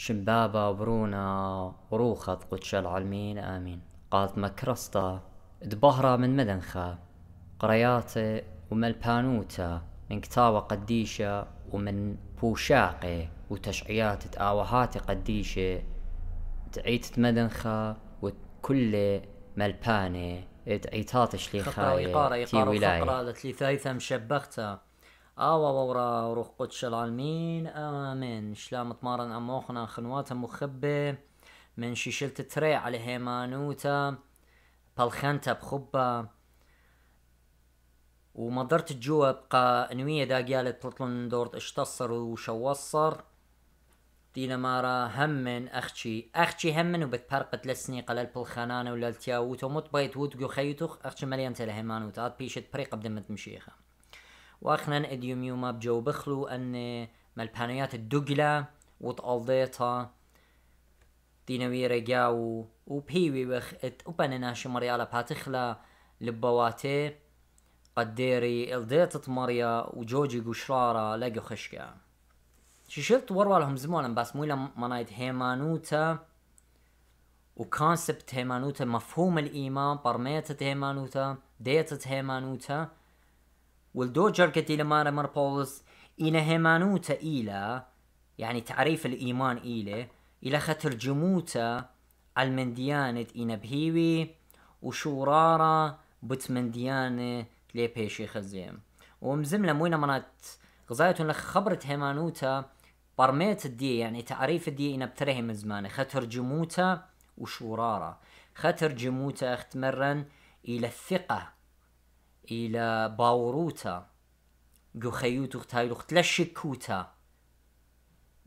شمبابا وبرونا وروخة قدش العلمين آمين قالت مكرستا دبهرة من مدنخة قرياتي ومن من كتاوة قديشة ومن بوشاقي وتشعيات تآوهاتي قديشة تعيت مدنخة وكل ملباني تعيتات شليخاية خطرة إقارة إقارة آوا ورا روح قدش العالمين آمين شلام تمارن أموخنا خنواتا مخبة من شيشلت تري على هيمانوتا بلخنتا بخبة ومضرت جوا بقى نوية دا قالت بلطلن دورت اشتصر وشوصر دينا مارا همن اختي هم همن وبتبرقت لسني قلال بالخنانة ولا التياوت ومت بيت ووت خيتوخ اخشي مليان تلهمان وتعاد بيشت بريق بدمت مشيخه واخنا اديوم يوما بجو بخلو ان مال بانيات الدقلة وتقلديتها دينوي رجاو وبيوي بخت وبننا شمريالا باتخلا لبواتي قديري الديت مريا وجوجي قشرارة لقو خشكا شي شفت ششلت وروالهم زمونا بس مو لما نايت هيمانوتا وكونسبت هيمانوتا مفهوم الإيمان برميتة هيمانوتا ديتة هيمانوتا والدو جرقتي لمارا بولس إلى هيمانوتا إلى يعني تعريف الإيمان إلى إلى خطر جموتا المنديانة إنا بهيوي وشورارا بتمنديانة لي بيشي خزيم ومزملة موينا منات غزايتون لخ خبرت هيمانوتا برميت الدي يعني تعريف الدي إنا بترهم من زمانه خطر جموتا وشورارا خطر جموتا اختمرن إلى الثقة إلى باوروتا جوخيوتو تايلوخ تلشكوتا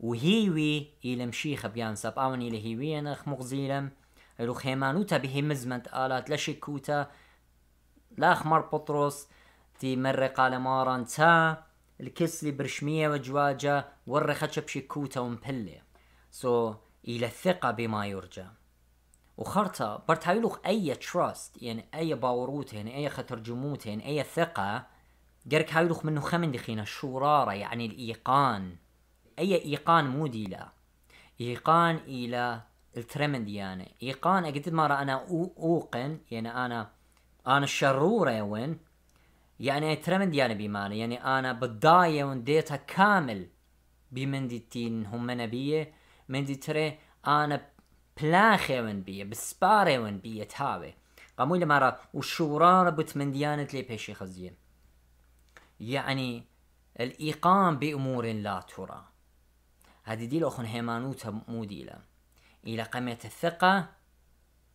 وهيوي إلى مشيخة بيان ساب آون إلى هيوي أنا مغزيلم إلو خيمانوتا به مزمنت آلات لا خمار بطرس تي مرة قال ماران تا الكسلي برشمية وجواجا ورخة شبشكوتا ومبلي سو so, إلى الثقة بما يرجى وخرطة برتاوي اي تراست يعني اي باوروت يعني اي جموت يعني اي ثقة قرك هايلوخ منه خمن دخينا شورارة يعني الايقان اي ايقان مو ديلا ايقان الى الترمند يعني ايقان قد مرة انا أو اوقن يعني انا انا الشرورة وين يعني ترمند يعني بمعنى يعني انا بداية ونديتها كامل بمندي تين هم نبيه مندي انا پلاخێون بیە بسپارێون بیە تاوێ قەمووی لەمارە و شوڕانە بتمەندیانت لێ پێشی خەزیە یعنی يعني الإيقام بأمور لا ترى هذه دي لأخن هيمانوتا ديلا إلى قمية الثقة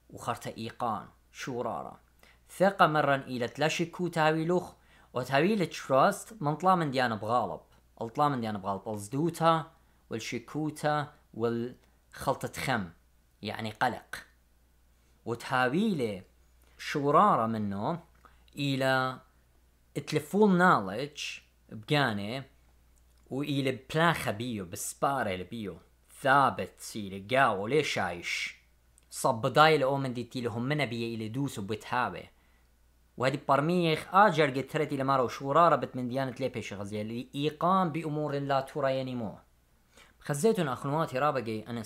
وخرت إيقان شورارا ثقة مرا إلى تلاشكو كو تاويلوخ وتاويل تشراست منطلع من ديانا بغالب الطلا من ديانا بغالب الزدوتا والشيكوتا والخلطة خم يعني قلق وتهاويله شوراره منه الى تلفول نالج بقانه وإلى بلاخة بيو بسبارة بيو ثابت سيلة قاو ليش عايش صب دايل أومن دي تيلي منا بيه إلى دوس وبتهابه وهدي برميخ آجر ترتي لمارو شورارة بت ديانة ليبيش غزية لإيقام بأمور لا ترى ينموه خزيتون اخواتي رابقي انا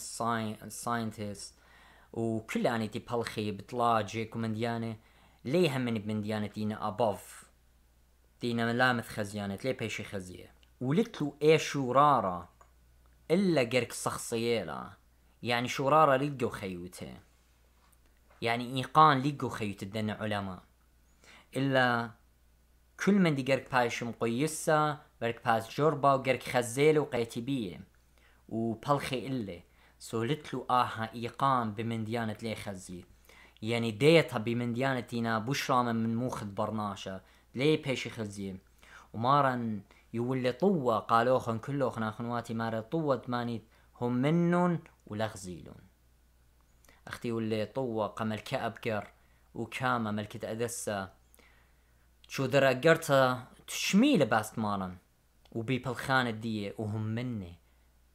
الساينتست وكل اني تبلخي بتلاجيك ومنديانه ليه همني بمنديانه تينا ابوف تينا ملامث خزيانة ليه بيشي خزية ولتلو اي شورارة الا جرك شخصية لا يعني شورارة لقوا خيوته يعني ايقان لقوا خيوت الدن علماء الا كل من دي جرك بايش مقيسة برك باس جربة وجرك خزيلة بيه وبلخي إلي سولتلو آها إيقام بمنديانة ديانة ليخزي يعني ديتها بمن ديانتنا بشرى من موخذ برناشا ليه بيشي خزي ومارن يولي طوة قالوخن كلوخن أخنواتي مارا طوة مانيت هم منن ولغزيلون أختي يولي طوة قمل كأبكر وكاما ملكة أدسة شو درا قرتا تشميل باست مارن وبيبل خان الدية وهم مني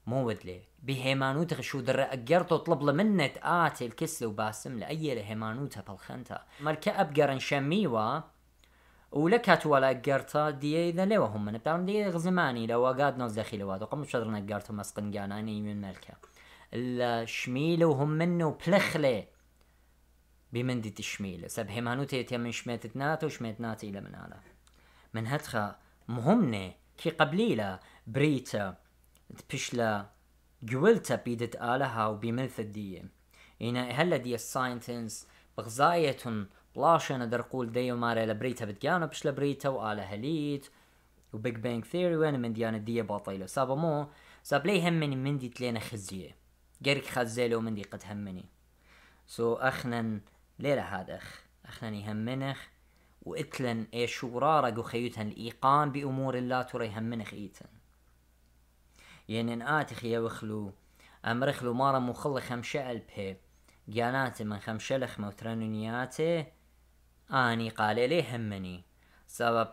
مو ودله بهيمانوت غشو در اقرتو طلب لمنت آتي الكسل وباسم لأي لهيمانوتا بالخنتا مالك أبقرن شميوا ولكات ولا قرتا دي اذا لو هم من بتعرف دي غزماني لو قاد نوز داخل واد وقم شدرنا قرتو مسقن قاناني من مالكا الشميل وهم بلخلي بمن دي تشميل سب هيمانوت يتي من شميتنات وشميتنات الى من هذا من هتخا مهمني كي قبليلا بريتا تبشلا جولتا بيدت آلها وبمن الدية إنا هلا دي الساينتنس بغزايتن بلاشنا درقول ديو ماري لبريتا بتجانا بشلا بريتا وآلة هليت وبيج بانك ثيري وين من ديانا دي باطيلة سابا مو ساب لي همني من دي تلينا خزية جرك خزيلة ومن دي قد همني سو أخنا أخنن ليلة هاد أخ أخنن يهمنخ وإتلن إيشورارك وخيوتن الإيقان بأمور الله ترى منخ إيتن ين يعني آتخ وخلو أمرخلو مارا مخل خمشة ألبه جانات من خمشة لخمة وترانونياتي آني قال لي همني سبب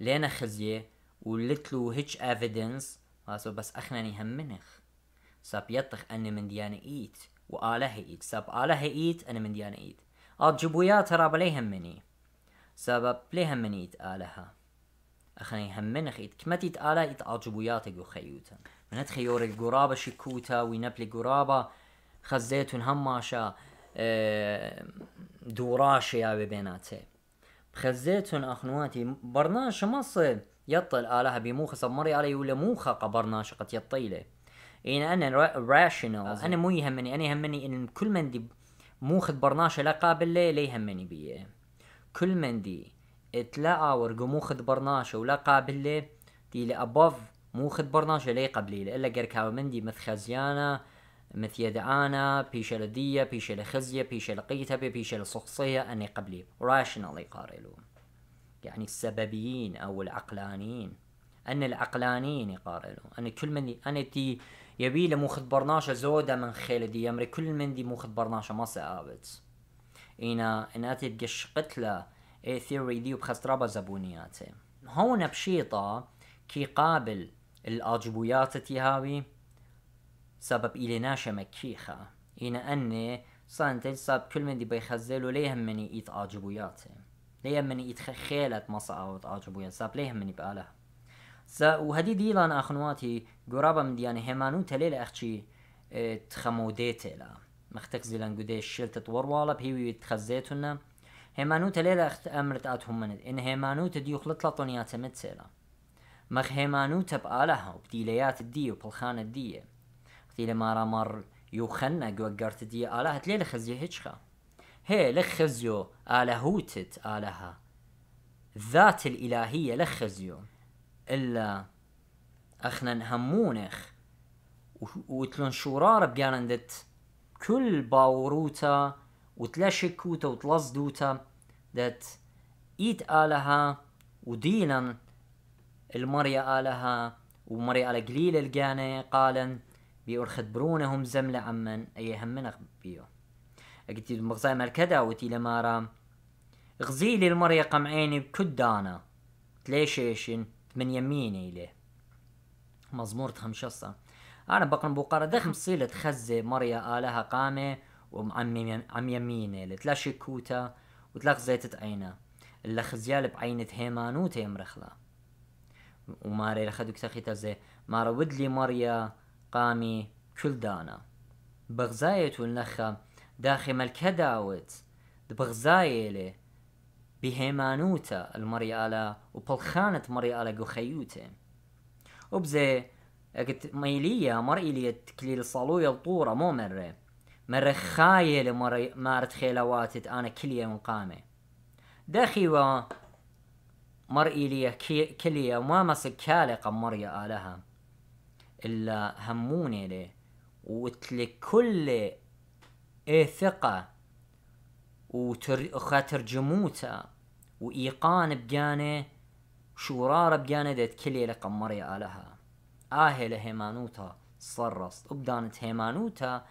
لينا خزية ولتلو هيج أفيدنس بس اخناني همنخ سب يطخ أني من ديانة إيت وآله إيت سب آله إيت أنا من ديانة إيت أجبويا ترى بلي همني سبب لي همني إيت آلها اخناني همنخ إيت كمتيت آله إيت أجبويا تقو خيوتا منتخي يور القرابة شكوتا وينبلي قرابة خزيتون هماشا آه، دوراشة يا ببيناتي خزيتون اخنواتي برناشا مصر يطل آلها بموخة صمري علي ولا موخة قبرناشا قد يطيله إن أنا راشنال أنا مو يهمني أنا يهمني إن كل من دي موخة برناشا لا قابل لي لا يهمني بيه كل من دي اتلاقى ورقو موخة برناشا ولا قابل لي دي لأبوف مو خد برناش لي قبليل إلا قر مندي مث خزيانا مث يدعانا بيش لدية بيش لخزية بيش لقيتبة بيش لصخصية أني قبلي راشنالي قارلو يعني السببيين أو العقلانيين أن العقلانيين يقارلو أن كل من ان تي يبي له خد برناشة زودة من خيل دي يمري كل من دي خد برناشة ما سأبت إنا إن أتي تقش قتلة إي ثيوري دي وبخسرابه زبونياتي هون بشيطة كي قابل الاجبويات تيهاوي سبب إلي ناشا مكيخا این أني صانت ساب كل من دي بيخزلوا ليه مني ايت اجبويات ليه مني ايت خيلت أو اجبويات ساب ليه مني بقاله سا وهدي ديلان اخنواتي قرابة من دياني همانو تليل اخشي اه تخموديت لا مختك زيلان قدي الشلت توروالا بهيوي تخزيتنا همانو تليل اخت امرت اتهم من ان همانو تديو خلطلطون ياتمت سيلا آلها و بديليات الدية و الدية دیە وتی لە مارامەڕ یوخەنە گوەگەرت دیە ئالاهت لێ لە خەزیە هیچخە هەیە لە خەزیۆ ئالەهوتت ذات الإلهية لخزيو إلا أخنا هەمونێخ وتلن شوڕارە كل کل باوڕوتە وتلەشک کوتە وتڵەز دووتە دەت ئیت المريا آلها ومريا آل قليل القانا قالا بيرخبرونهم زملة عمن أي همنا بيو أقتي مغزاي مالكدا وتي لمارا غزيلي المريا قمعيني بكدانا تليشيشن من يميني إلي مزمورة خمشصة أنا بقن بوقارة دخم صيلة خزة مريا آلها قامة وعم عم يميني لتلاشي كوتا وتلاخ غزيتة عينا اللخزيال بعينة هيمانوتة يمرخلا وماري لەخەدوو کتەخی تەزێ مارە ودلی مەڕە قامی کولدانە بەغزایەت و نەخە داخي ملكة داوت بغزاية لي بهيمانوتا لێ على وبالخانة و على مەریالە وبزي اكت ئەگەت مەلیە مەڕئیلیە تکلیل ساڵویە طورە مو مرة مرة خايل مرة مارت خيلواتت أنا كليا من قامي داخي دخيوا مر إلي كلية وما مسك قمر يا آلها إلا هموني لي وتلي كل إيه ثقة وخاتر جموتا وإيقان بجاني شورار بجاني ديت كلية لقمريا آلها آهي لهيمانوتا صرصت وبدانت هيمانوتا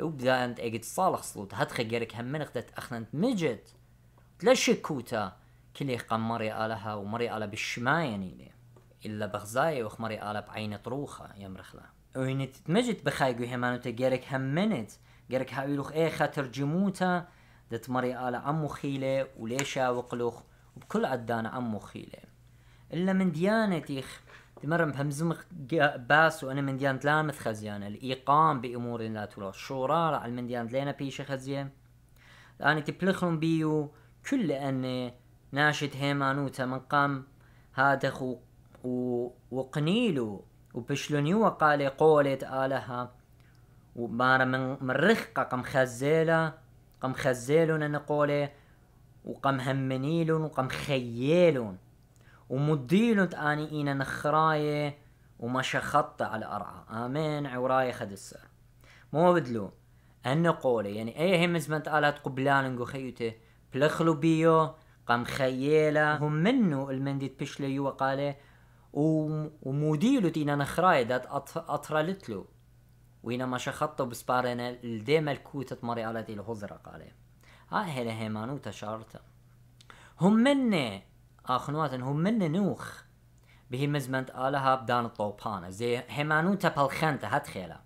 وبدانت اجد صالح صلوت هتخ جرك همنخ دت أخنت مجت تلشكوتا قام مري آلها ومري آلا يعني لي. إلا بغزاي وخمري آلها بعين طروخة مرخلا وين تتمجد بخايقو همانو تجارك همنت جارك هاويلوخ إيه خاتر جموتا دت مري آلا عمو خيلة وليشا وقلوخ وبكل عدان عمو خيلة إلا من ديانتي تمرم بهمزم باس وانا من ديانت لا متخزيانه الايقام بامور لا تولى الشورى على من ديانت لينا بيش خزيان لاني تبلخهم بيو كل أني ناشد هيمانوتا من قام هادخ و... وقنيلو وبشلونيو وقال قولت آلها ومارا من من رخقة قم خزيلا قم خزيلون قولي وقم همنيلون وقم خييلون ومديلون تاني إينا نخراية وما شخطة على أرعى آمين عوراي خد السر مو بدلو أنا قولي يعني أي همز من تقالت قبلان نقو خيوتي بلخلو بيو قام هم منه المنديت بيشلي وقال وموديلو تينا نخراي دات أطرلت له وينما شخطه بسبارنا الديما الكوتة مري على دي الهزرة قال آه، ها هلا هيمانو تشارتا هم مني آخنوات هم مني نوخ به مزمنت آلها بدان الطوبانة زي هيمانو تبلخنت خيلا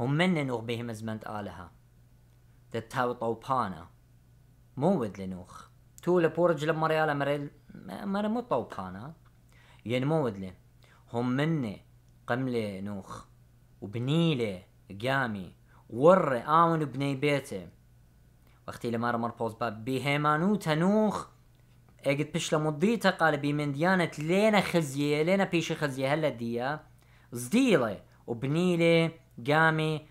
هم مني نوخ به مزمنت آلها تتاو طوبانة مو ود لنوخ تو لبورج لما ريال مريل مريل مو طوبخانة يعني مو ودلي هم مني قملي نوخ وبنيلي قامي وري آون بني بيتي وقتي لما رمر بوز باب بيهيمانو تنوخ اجد بشلا مضيتا قال من ديانة لينا خزية لينا بيشي خزية هلا ديا زديلي وبنيلي قامي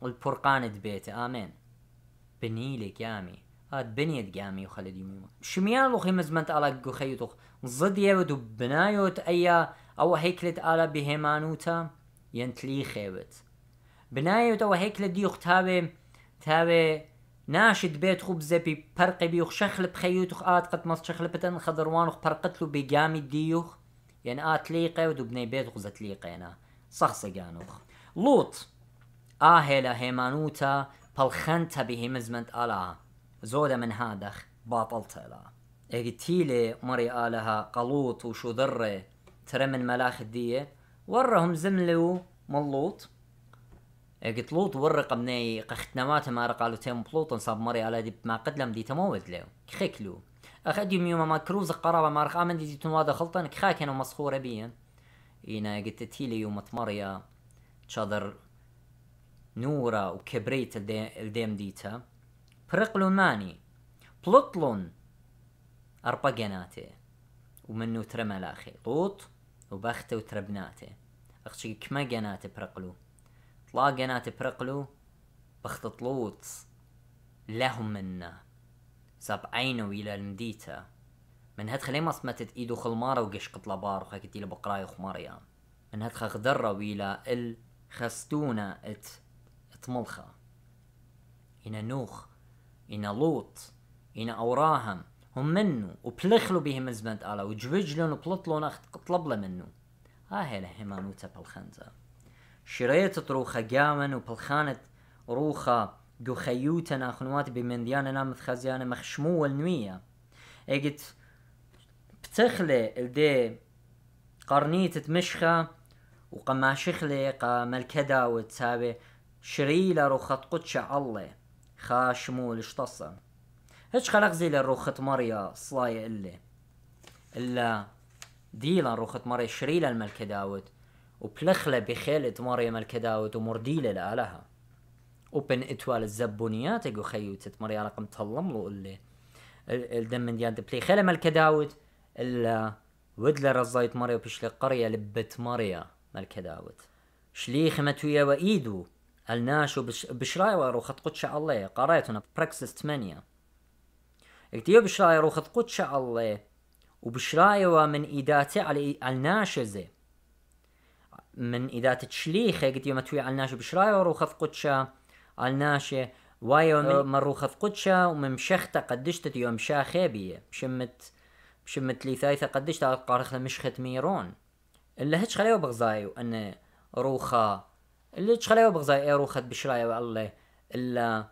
والبرقان بيتي آمين بنيلي قامي هاد بنيت قامي وخلد يميما شميان لو خيمز منت على جو خيوتوخ ضد يبد بنايوت ايا او هيكلت على بهمانوتا ينتلي خيوت بنايوت او هيكلت دي تابي تابي ناشد بيت خبزة بي برقي بيوخ شخل بخيوتوخ آت قد مص شخل بتن خضروانوخ برقتلو بجامي ديوخ ين يعني آت ليقي ودبني بيت خبزة ليقينا صخص جانوخ لوط آهلا هيمانوتا بالخنتا بهمزمنت آلا زودة من هادخ باطلتها لا اقتيلي مري آلها قلوط وشو ذرة ترى من ملاخ الدية ورهم زملو ملوط قلت لوط ورق ابني قختنا ما رقالو تيم بلوط صاب مري على دي ما قدلم دي تموت لو خيكلو اخد يوم يوم ما كروز قرابة ما رقا من دي تنوادا خلطن كخاكن ومسخورة بيا اينا قلت تيلي يوم تمريا تشادر نورا وكبريت الديم ديتا پرقلۆمانی ماني بلطلون ومن ومنو ترمى لاخي و وبخت وتربناتي بناتێ كما کمە برقلو طلا طڵا برقلو بخت بەختەطلوت لهم منا عينو إلى المديتا من هاد خلي مصمتت إيدو خلمارة وقش قطلة بار وخاكتي لبقراي وخماريا من هاد خغدرة ويلا الخستونة ات اتملخة هنا نوخ إن لوط إن أوراهم هم منو وبلخلو بهم زبنت آلا وجوجلون وبلطلون أخت قطلبلا منو هاي آه، لهمانوتا بالخنزة شريت طروخة جامن وبالخانة روخة جوخيوتا ناخنوات بمنديانا نامت خزيانا مخشمو والنوية اجت بتخلي الدي قرنية تمشخة وقماشخلي ملكدا وتسابي شريلا روخة قدشة الله خاشمول لشطصة هش خلق زي لروخة مريا صلاية اللي إلا ديلا روخة مريا شريلة الملك داود وبلخلة بخيلة مريا ملك داود ومرديلة لآلها وبن اتوال الزبونيات اقو خيوتة مريا رقم تهلملو اللي الدم ديان دبلي خيلة ملك داود إلا ودلا رزايت مريا وبشلي قرية لبت مريا ملك داود شليخ متويا وإيدو الناش وبشراير وخط قدش الله قريتنا براكسس 8 كتير بشراير وخط قدش الله وبشراير من إداتي على الناشزة من إداتة شليخة قتيو متوي على الناشي بشراي وخط قدشة على الناشي ويوم مروخة قدشة ومن شخته قدشتة يوم بيه بشمت بشمت لي ثايثة قدشتة قارخ مشخة ميرون إلا هتش خليه بغزايو أن روخة اللي بغزای ئێرو خەت بشرایەوە ئەڵێ لە الا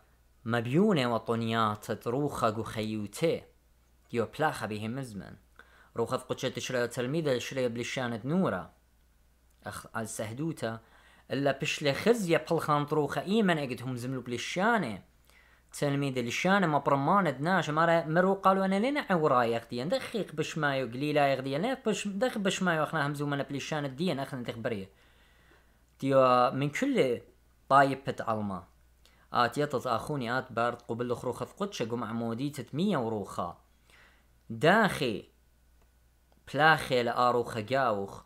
تۆنیاتت ڕوخە گوخەی و يو بلاخا پلاخە بهێ مزمن ڕوخەت قچێت شرەوە تەلمیدە شرێ بلیشانت نورە سەهدوتە إلا پش لە خزیە پڵخان ڕوخە ئی من هم زملو بلشانة تلميذ لشانة ما برمانت ناش مرة مرو قالوا انا لين عورا يخدي دخيق بش ما يقلي لا يخدي بش دخ بش ما يخنا همزو من بلشانة الدين اخنا تخبريه diyor من كل طايب بتعلمه آت آه، يطط أخوني آت بارد قبل خروخة قدشة قم عمودي تتمية وروخة داخي بلاخي لآروخة جاوخ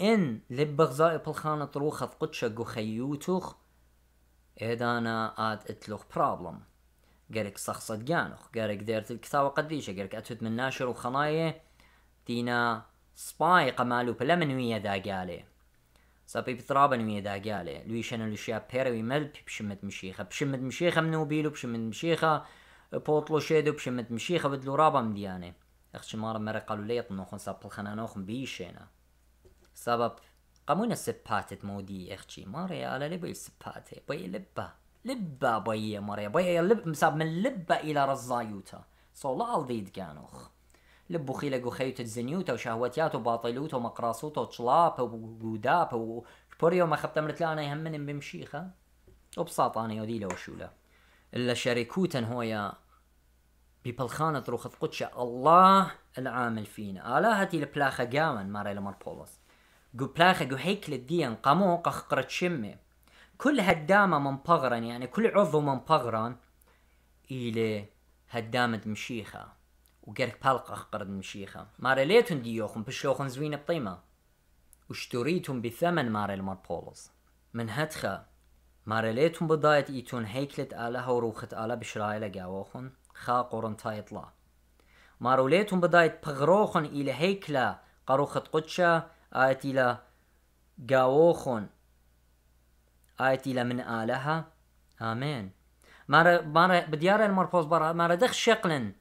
إن لب بالخانة روخة قدشة قو خيوتوخ إدانا آت إتلوخ برابلم قارك صخصة جانوخ قارك ديرت الكتابة قديشة قارك أتوت من ناشر وخناية دينا سباي قمالو بلا منوية دا قالي سابي بتراب نمية قالي لويش انا لوشيا بيروي ملبي بشمت مشيخة بشمت مشيخة من منوبيلو بشمت مشيخة بوطلو شيدو بشمت مشيخة بدلو رابا مدياني اختي مارا مرة قالوا لي طنوخن سابل خنانوخن بيشينا سبب قمونا سباتت مودي اختي ماريا على لبي سباتي بي لبا لبا بي مارا بي لب مساب من لبا الى رزايوتا صولا الضيد كانوخ لب وخيلق وخيوت تزنيوتا وشهوتيات وباطلوت ومقراصوت وطلاب وقوداب وبوريو ما خبت امرت لانا يهمني بمشيخه وبساط انا يوديله وشوله الا شريكوتا هويا ببلخانة روخة قدشة الله العامل فينا آلا هاتي البلاخة قامن ماري لمر بولس قو بلاخة قو هيكل الدين قامو قخقرة شمي كل هدامة من بغرن يعني كل عضو من بغرن إلي هدامة مشيخة وقرك بالق أخقرد شيخة مارا ليتون ديوخن بشلوخن زوين بطيمة واشتريتم بثمن مارا المربولوس من هتخا مارا ليتون بضايت إيتون هيكلت آلها هوروخت آلا بشرايلة قاوخن خا قرن تايطلا مارو ليتون بضايت بغروخن إلى هيكلة قروخت قدشة آيت إلى قاوخن آيت إلى من آلها آمين مارا مارا بديار المربوز برا مارا دخ شقلن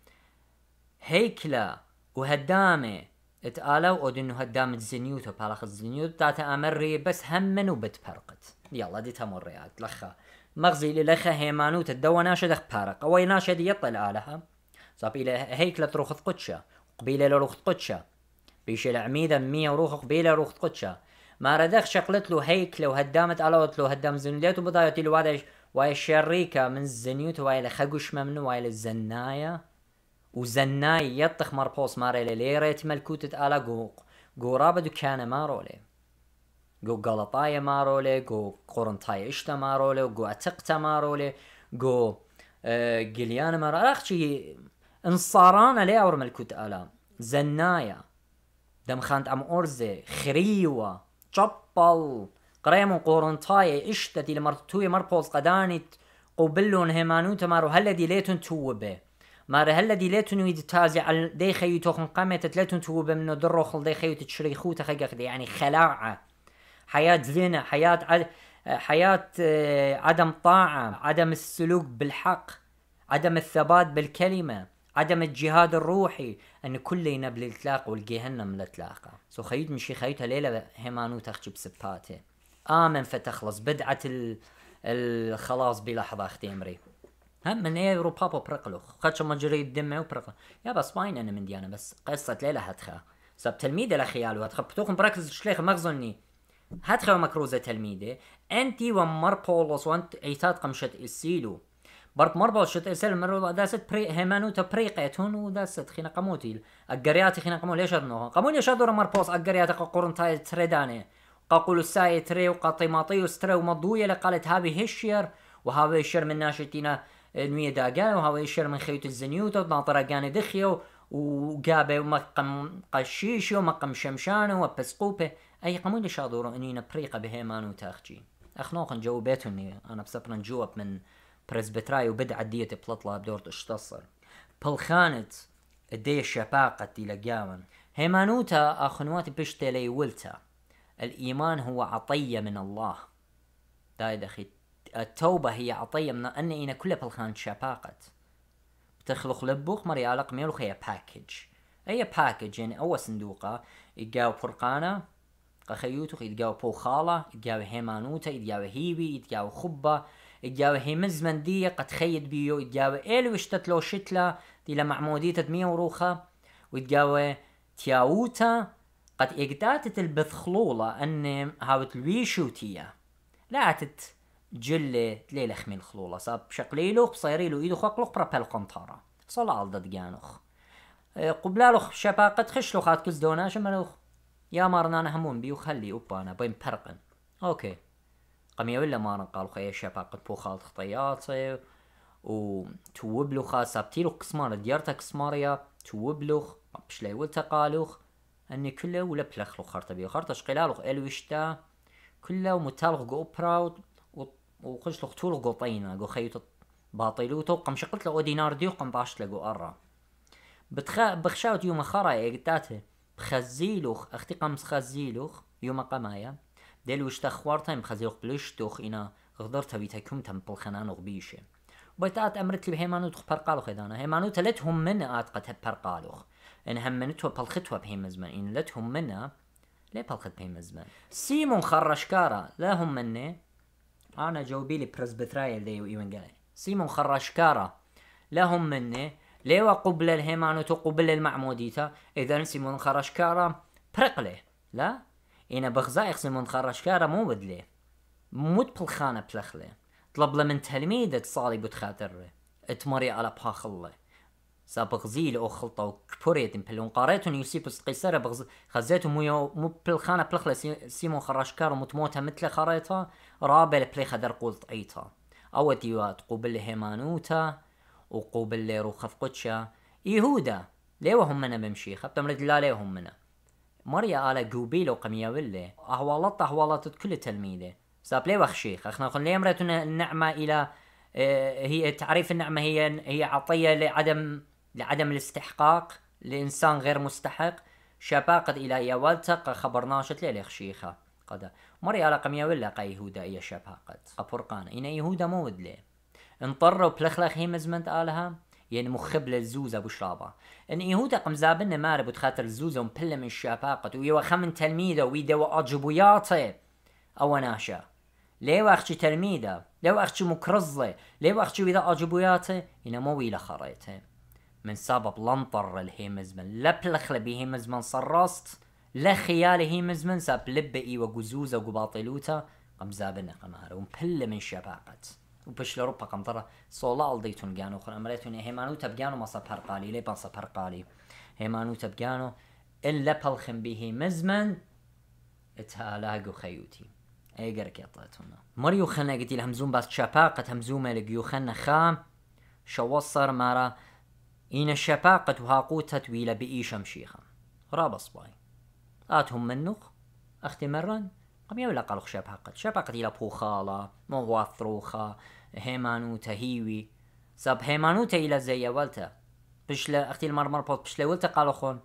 هيكلة وهدامة اتقالوا ود انه هدامة زنيوتو بالاخ زنيوتو تاتا امري بس همن وبتبرقت يلا دي تمر يا لخا مغزي لخا هيمانو الدوا ناشد اخ بارق اوي ناشد يطلع لها الى هيكلة تروخ قدشة قبيلة لروخ قدشة بيش العميدة مية وروخ قبيلة روخ قدشة ما ردخ شقلت له هيكلة وهدامت قالوت له هدام زنيوتو بضايتي الوادش واي الشريكة من الزنيوتو واي لخقش ممنوع واي للزناية وزناي يطخ مربوس ماري ليريت ملكوتة آلا قوق جو رابدو كان مارولي جو قلطاية مارولي جو قرنطاية إشتا مارولي جو أتقتا مارولي جو جليان آه، مارا مارولي أخشي انصارانا لي أور ملكوت آلا زنايا دم خانت أم أورزي خريوة چبل قريم إشتا إشتتي لمرتوي مربوس قدانت قبلون همانوتا مارو هل دي ليتون توبه مار هل دي ليتون ويد تازع على دي خيو توخن قامت ليتون توب من درو خل دي خيو تشريخو خو تخيق يعني خلاعة حياة زينة حياة حياة عدم طاعة عدم السلوك بالحق عدم الثبات بالكلمة عدم الجهاد الروحي أن كلنا بالإطلاق والجهنم الاطلاق سو خيوت مشي خيوتها ليلة همانو تخجب سباتي آمن فتخلص بدعة الخلاص بلحظة أختي أمري هم من ايرو بابا برقلو خدشو مجري دمي وبرقلو بس سباين انا من ديانا بس قصة ليلة هتخا سب تلميذة لخيالو هتخا بتوخم بركز شليخ مغزوني هتخا مكروزة تلميذة انتي ومر بولوس وانت ايتات قمشت السيلو برت بولوس شت اسيلو مرو داست بري تا بريقيتون وداست خينا قموتيل اقرياتي خينا قمو ليش ارنوها قمول ليش ادور بولوس اقرياتي قرن تاي تريداني قاقول الساي تري وقطيماطيوس تري ومضوية لقالت هابي هشير وهابي هشير من ناشتينا نوية داگایە و يشير من خيوت الزنيوتا و ناتەڕگانە دخيو وقابه ومقم قشيش ومقم شمشان وبسقوبه أي اللي شادورو أني نبريق بهيمان وتاخجي أخنوقن جو بيتوني أنا بسبرن جوب من برزبتراي وبدع ديتي بلطلة بدورت اشتصر بالخانت دي شفاقة دي لقاون هيمانوتا بشتي بشتلي ولتا الإيمان هو عطية من الله دايد أخي التوبة هي عطية من أن اينا كل بالخان شباقت بتخلق لبوخ مري علاق ميلوخ هي باكج أي باكج يعني أول صندوقة يتقاو فرقانة قخيوتوخ يتقاو بوخالة يتقاو هيمانوتا يتقاو هيبي يتقاو خبة يتقاو هيمزمندية قد خيد بيو يتقاو إلو اشتتلو شتلا دي لما عمودية تدمية وروخة ويتقاو تياوتا قد إقداتت البثخلولة أن هاوت لويشوتية لا عتت جله تليلخ من الخلولة بشقليلوخ بصيريلو ايدوخ وقلوخ برابالو قنطارة صلا عالدا دقانوخ إيه، قبلالوخ شباقة خشلوخ هات كزدونا شمالوخ يا مارنا همون بيو خلي اوبانا بين برقن اوكي قمي ولا مارن قالو خيا شباقة بوخالت خطياتي و توبلوخا سابتيلوخ قسمار ديارتا قسماريا توبلوخ بش لايولتا قالوخ اني كله ولا بلخلو خرطة بيو خرطة شقلالوخ الوشتا كله ومتالوخ قو وقش لغتول قطينا قو قو خيوت باطلو توقم شقلت لغو دينار ديو ديوقم باشت لغو أرى بتخا بخشاوت يوم خرا يقتاته بخزيلوخ اختي قمس خزيلوخ يوم قمايا دل وش تخوارتهم خزيلوخ توخ إنا غدرت كم تم بالخنان وغبيشة وبتات أمرت لي بهيمانوت خبر قالوخ إذانا هيمانوت لتهم من آت هبر برقالوخ إن هم همنتوا بالختوا بهيم زمان إن لتهم منا ليه بالخط بهيم زمان سيمون خرشكارا لا هم مني انا جاوبي لي برزبترايل ديو ايفانجيليون سيمون خراشكارا لهم مني ليوا قبل تو قبل المعموديتا اذا سيمون خراشكارا برقلي لا انا بغزايق سيمون خراشكارا مو بدلي موت بالخانه بلخلي طلب له من تلميذ تصالي بتخاطر اتمري على بخله سابق زيل او خلطة وكبوريت بلون قاريتون يوسيبوس قيسارة بغز خزيتو مو مو بالخانة بلخلة سيمون خراشكار متموتة مثل خريطة رابل بلي خدر قول طعيتا او ديوات قوبل هيمانوتا وقوبل روخف قدشا يهودا ليه هم منا بمشي خبت مرد لا ليه هم منا مريا آلا قوبي لو قميا ولا اهوالات أهوالطت كل تلميذه ساب ليه وخشيخ اخنا نقول ليه مرت النعمة إلى هي تعريف النعمة هي هي عطية لعدم لعدم الاستحقاق لإنسان غير مستحق شباقت إلى يوالتق خبرناشت ليه خشيخة قد مري على قمية ولا قا يهودا إيا شابها قد ابرقان إن يهودا مود لي انطروا بلخلخ هي مزمنت آلها يعني مخبل للزوزة بشرابة ان يهودا قم زابن مارب وتخاتر الزوزة ومبلة من قد ويوا خمن تلميذه ويدا ياطي او ناشا ليه واخشي تلميذه ليه واخشي مكرزة ليه واخشي ويدا اجبوياته إن مو ويلا خريته من سبب لنطر الهيمزمن لبلخ بهيمزمن صرست لە خیالی هیمز منسا پلب بە ئیوە گوزوزە و باڵتەلوتە قەمزابنە من شەپاقەت و لربا قم ڕوپە قەمتەڕە الضيتون دەیتونگیان خل خەمرێتون هێمان و تەبگیان و مەسە پەرقالی لێ پسە پەرقالی هێمان و تەبگیان و ئل لە پەڵخم بیهی مزمن تالاگ خيوتي خەیوتی ئەگەرکێتڵێتونە مەری و خەنەگەتی لە هەمزوم باس چاپاقت هەمزومە لە گوی و خەنە خام شوصر سەر إن ئینە شەپاقت ويلا هاقوتەتوی لە رابص باي آتهم منوخ أختي مرن قم يولا قلق شبهقة شبهقة إلى بوخالا مو ثروخة هيمانوتا هيوي ساب هيمانوتا إلى زي ولتا بشلا أختي المرمر بوت بشلا ولتا قلقون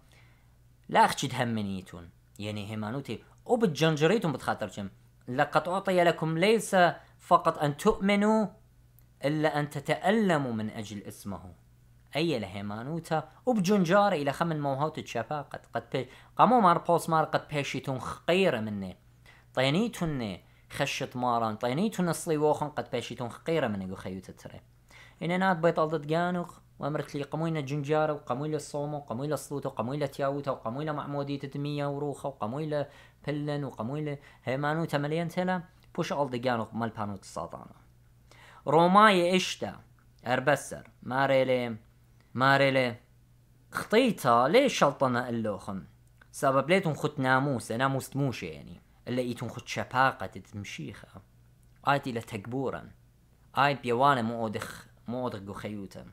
لا أخشد همنيتون يعني هيمانوتي وبتجنجريتهم بتخاطر جم لقد أعطي لكم ليس فقط أن تؤمنوا إلا أن تتألموا من أجل اسمه أي لهيمانوتا وبجنجار إلى خمن موهوت تشابا قد قد بي قامو مار بوس مار قد بيشيتون خقيرة مني طينيتون خشت ماران طينيتون صليوخن قد بيشيتون خقيرة مني وخيوت التري إن ناد بيت ألدت جانوخ وامرت لي قموين الجنجار وقموين الصومة وقموين صلوتة وقموين تياوتة وقموين معمودية تدمية وروخة وقمويلة بلن وقمويلة هيمانوتا مليان تلا بوش ألدت جانوخ مال بانوت الساطانة روماي إشتا أربسر ماريليم ماريلي خطيتها ليش شلطنا اللوخم سبب ليتون خت ناموس ناموس موشة يعني اللي لقيتون خت شباقة تتمشيخة آيت إلى تكبورا آيت بيوانا مو أدخ مو أدخ قو خيوتا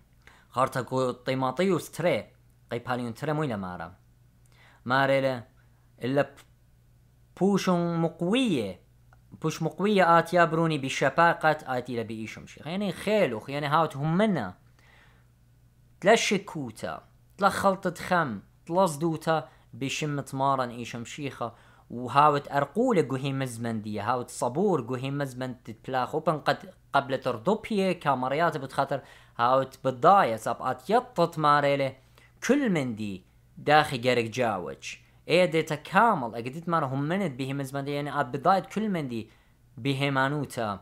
خارتا قو طيماطيوس تري قي باليون تري موينا مارا ماريلي إلا بوش مقوية بوش مقوية آت بروني بشباقة آيت إلى بإيشم شيخ يعني خيلوخ يعني هاوت هم منا تلا شكوتا تلا خلطة خم تلا صدوتا بشمة مارن ايشم و وهاوت أرقولة قهي دي هاوت صبور قهي مزمن تتلاخ وبن قد قبل تردوبية كامريات بتخاطر هاوت بتضايا سابقات يطط ماريلي كل من دي داخي جارك جاوج ايه ديتا كامل اقديت مارا هم منت مزمن دي يعني ات بضاية كل من دي بيه مانوتا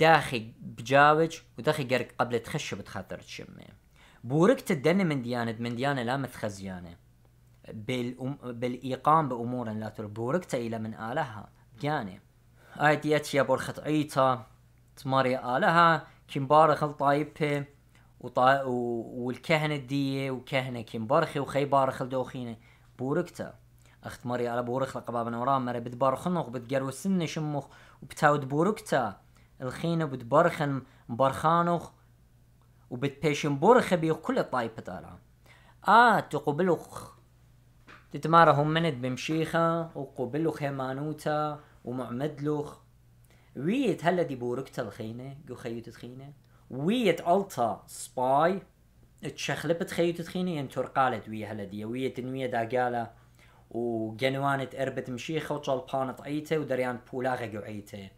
داخي بجاوج وداخي جارك قبل تخش بتخاطر تشمي بورك تدني من ديانة من ديانة لا متخزيانة بالأم... بالإيقام بأمور لا تر بورك تإلى من آلها ديانة آيت يا بور خطعيتا تماري آلها كمبارة خلطايبه وطا... و... والكهنة الدية وكهنة كمبارخي بارخ الدوخينة بوركتا اخت ماري على بورخ لقبابنا نوران مرة بتبارخنوخ بتقروسن شمخ وبتاود بوركتا الخينة بتبارخن بارخانوخ وبتبيشن بورخ خبي كل طايب تالا آه تقبلوخ تتمارا هم مند بمشيخة وقبلوخ همانوتا ومعمدلوخ ويت هلا دي بورك تلخينة جو خيو تخينة ويت ألتا سباي تشخلب تخيو تخينة ين يعني ترقالت ويا هلا دي ويت نويا دا قالة وجنوانة اربت مشيخة وطلبانة عيته ودريان بولاغة جو عيته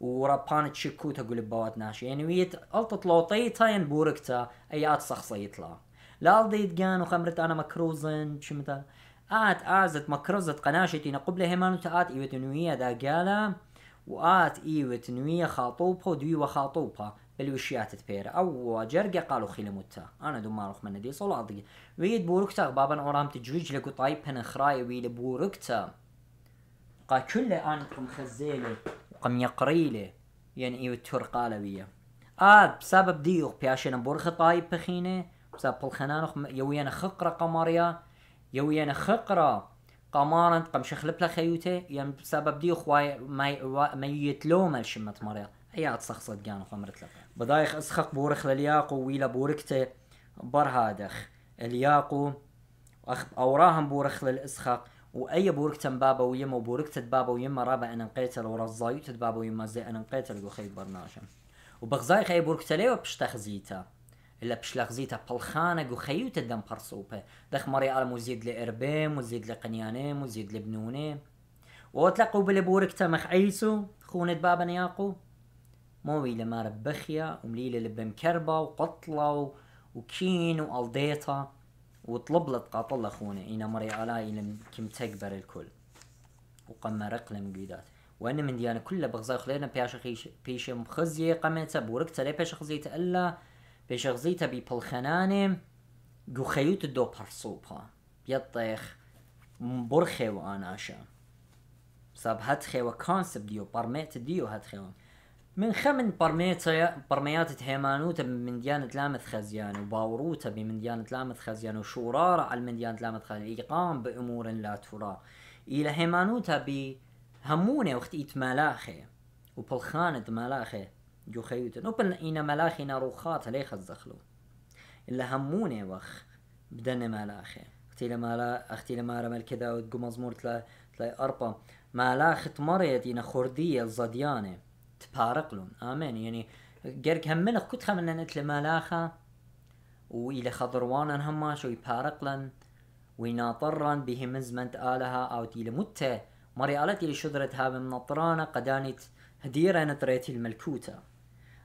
ورابان تشكو تقول بوات ناش يعني ويت قلت الطت تاين بوركتا ايات يطلع لا ديت جان وخمرت انا مكروزن شمتا آت آزت مكرزت قناشتي نقبل همان آت إيوت نوية دا قالا وآت إيوت نوية خاطوبها ودوي وخاطوبها بالوشيات تبير أو جرقة قالوا متا أنا دو ماروخ من دي صلاة دي ويد بوركتا بابا أورام تجويج لكو طايب هن خراي ويل بوركتا قا كل آنكم خزيلي قم قريلة يعني ايو تور بيا آه بسبب ديوغ بياشنا برخ طايب بخينة بسبب الخنانخ يوينا خقرة قمريا يوينا خقرة قمارا قم شخلب لخيوته يعني بسبب ديوخ واي ما ما يتلوم الشمت مريا هي اتصخصت قانو خمرت لك بدايخ اسخق بورخ للياقو ويلا بوركته برهادخ الياقو أخ أوراهم بورخ للإسخق واي بوركت بابا ويما بوركت بابا ويما رابع انا نقيتل ورا الزايت بابا ويما زي انا نقيتل وخي برناجم وبغزاي خي بوركت ليه وبشتخزيتا الا بشلاغزيتا بلخانة وخيو تدم برصوبة دخ مري على مزيد لإربيم مزيد لقنيانيم مزيد لبنونيم وتلقوا بالبورك تمخ عيسو خونة بابا نياقو موي لما ربخيا ومليلة كربا وقطلة وكين والديطة وطلب لتقاطل اخونا إنا مري على الى كم تكبر الكل وقمر قلم قيدات وأنا من ديانا كلها بغزا خلينا بياش بيش مخزي قمنت بورك تلي بيش خزيت ألا بيش خزيت بالخنان جو خيوت دو برصوبها يطيخ برخي وأناشا صاب هتخي وكونسب ديو برميت ديو هاد وأناشا من خمن برميتا برميات هيمانوتا من ديانة لامث خزيان وباوروتا بمن ديانة لامث خزيان وشورارا على من ديانة لامث خزيان إيقام بأمور لا ترى إلى هيمانوتا بهمونة وختيت ملاخي وبالخانة ملاخي جو خيوتا وبن إنا ملاخي ناروخات لي خزخلو إلا همونة وخ بدنا ملاخي اختي لما لا اختي لما رمى كذا وتقوم مزمور تلاي أربا ملاخ تمريت إنا خردية الزديانة تبارقلون آمين يعني قرق همنا كتخا من نتل ملاخا وإلى خضروانا هما هماش لن ويناطرن بهم زمنت آلها أو تيل متى مري آلت إلى شذرت هاب نطرانا قدانت هديرة نطريتي الملكوتة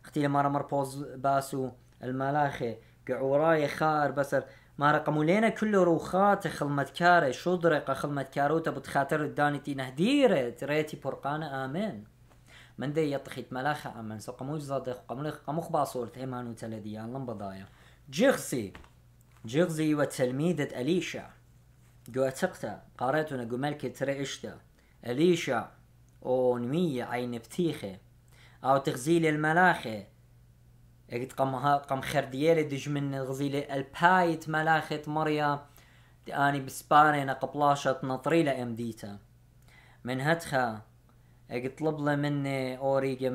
اختي لما مر بوز باسو الملاخي قعوراي خار بسر ما رقمو لينا كل روخات خلمت كاري شدرق خلمت كاروتا بتخاطر الدانتي نهديرة ريتي برقانة آمين من ده يطخيت ملاخة ملاخ عمن سقمو صادق قملخ قمخ باصور تيمان وتلدي لم بضايا جغزي جغزي وتلميذة أليشا جو أتقتا قارتنا جو ملكة تري أليشا أو نمية عين بتيخي أو تغزيل الملاخة اقد قم ها قم خرديال دج من غزيل البايت ملاخة مريا اني بسباني نقبلاشت نطريلة امديتا من هتخا طلب له مني اوريجا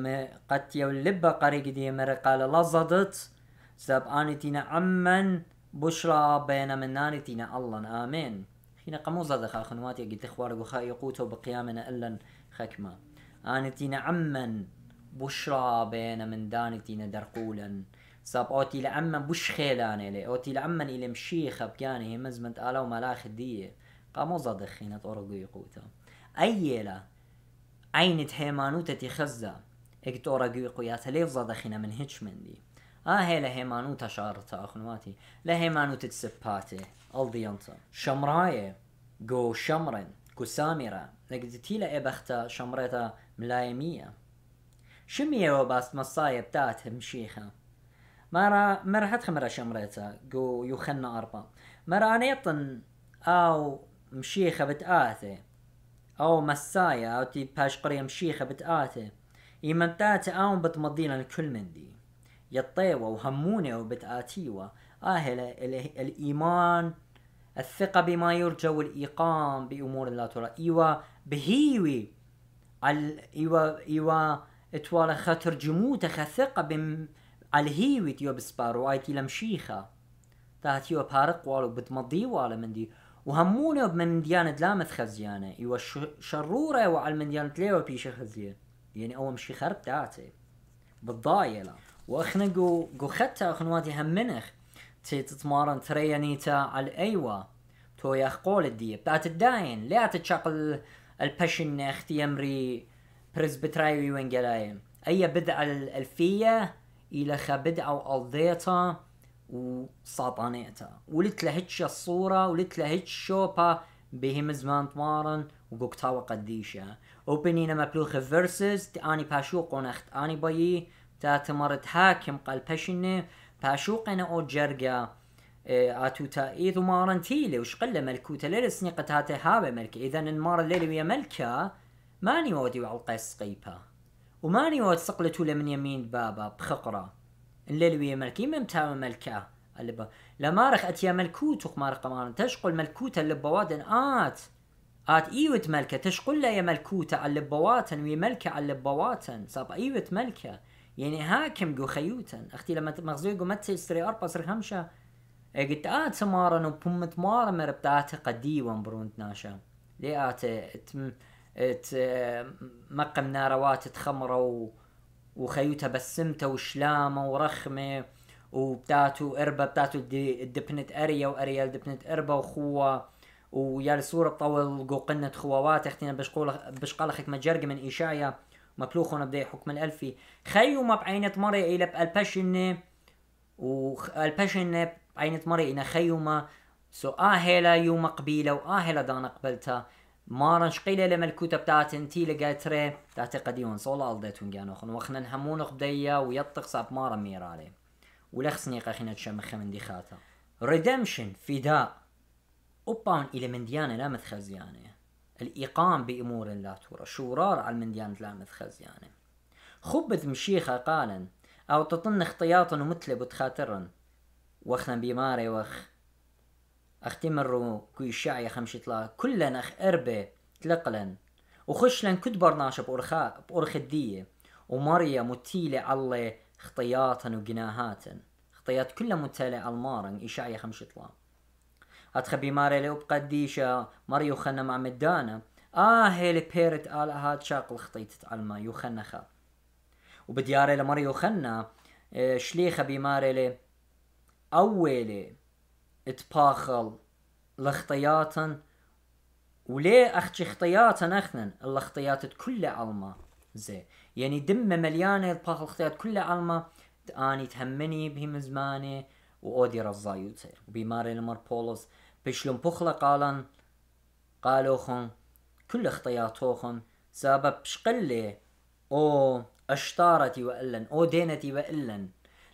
قد يولبا قريق دي قال لزضت سب انتينا عمن بشرى بين من نانتينا الله امين هنا قموز هذا خال خنواتي قلت اخوار وخا يقوتو بقيامنا الا خكمة انتينا عمن بشرى بين من دانتينا درقولا سب اوتي لعمن بش خيلاني لي اوتي لعمن الى مشيخة بكاني مزمنت الاو ملاخ ديه قاموز هذا خينة اورجو يقوتو ايلا عينة هيمانوتة خزة اكتورا قيقو يا تليف زادخينا من هيتش هيتشمندي اه هي لهيمانوتا شارتا اخنواتي لهيمانوتة سباتي الضي انت شمراية جو شمرن كو كسامرة لقدتي لأ بختا شمرتا ملايمية شمية وباست مصاية بتاعت مشيخة مرا حد خمرا شمرتا جو يوخنا أربا مرا نيطن أو مشيخة بتآثي او مسايا او تي باش قرية مشيخة بتآتي إيمن تاتي آون بتمضينا الكل من دي يطيوة وهمونة وبتآتيوة آهلة الإيمان الثقة بما يرجى والإيقام بأمور لا ترى إيوة بهيوي على إيوة إيوة إتوالا خاطر جموتة خثقة بم على هيوي تيو بسبار وايتي لمشيخة تاتيو بارق والو بتمضي والا مندي وهمونه بمنديانة لامث خزيانة إيوا شرورة وعلى المنديانة ليوة وبيش خزية يعني أول مشي خرب تاتي بالضايلة وأخنا جو جو ختا أخنواتي همنخ تي تتمارن تريانيتا على أيوة تو يا خقول الدية بتاعت الداين لا تتشقل البشن اختي امري برزبتراي وينجلاين اي بدعة الالفية الى خبدعة وألضيطة وساطانيتها ولت لهتش الصورة ولت لهتش شوبا بهم زمان طمارن وقوك وقديشة قديشة وبنينا مبلوخ فيرسز تاني باشوق ونخت اني بايي تاتمرت حاكم قال باشني باشوق انا او جرقا اه، تا ايذو مارن تيلي وش قله ملكوتا ليل سنيقت هاتي هابه ملك اذا المار الليل ويا ملكا ماني ودي على القيس وماني ود سقلتو لمن يمين بابا بخقره للوي ملكي مم تام ملكا اللبا رخ اتيا ملكوت مارخ قمان تشقل ملكوت لبوادن آت آت إيوت ملكة تشقل يا ملكوت اللبواتن وي ملكة اللبواتن صاب إيوت ملكة يعني هاكم جو خيوتن اختي لما مغزوي جو متى استري أربع سر خمسة إيه قلت آت سمارن وبمت مارا آت قدي ومبرونت ناشا لي آت ات مقم ناروات تخمروا وخيوتها بسمته وشلامه ورخمه وبتاتو اربا بتاتو الدبنت اريا واريا الدبنت اربا وخوة ويا الصوره بطول قوقنة خوات اختينا بشقول بشقلخك مجرق من ايشايا مكلوخون بدي حكم الالفي خيو ما بعينة مري الى بالبشن والبشن بعينة مري الى خيو ما سو اهلا يوم قبيله واهلا دانا قبلتها مارنش قيله لما الكتب تاتن تيلا قاتري تاتي قديون صولا الدتون جانوخن وخنا نهمونخ بديا ويطق صاب مارا ميرالي ولخسني قخينا تشمخ من دي خاتا ريدمشن فداء اوباون إلى منديانة لا متخزيانة الإقام بأمور لا تورا شورار على المنديان لا يعني خبث مشيخة قالن أو تطن اختياطن ومثل بتخاطرا وخنا بماري وخ اختمرو كوي الشعية خمشتلا كلنا اخ اربي تلقلن وخشلن كد برناشة بأرخاء الدية وماريا متيلة على خطياتن وجناهاتن خطيات كلها متالة على المارن إشعية طلا أتخبي ماري لو بقديشة ماريو خنا مع مدانا آه هيل بيرت آلا هاد شاقل خطيتت علما يوخنا خا وبدياري لماريو خنا إيه، شليخة بماري أولي اتباخل لخطياتا وليه اختي خطياتا اخنا الخطيات كلها علما زي يعني دمه مليانه الباخ الخطيات كلها علما اني تهمني بهم زمانه وأودي رزايوته وبيماري نمر بولس بشلون بخلا قالن قالوخن كل اختياطوخن سبب شقلي أو أشتارتي والا أو دينتي والا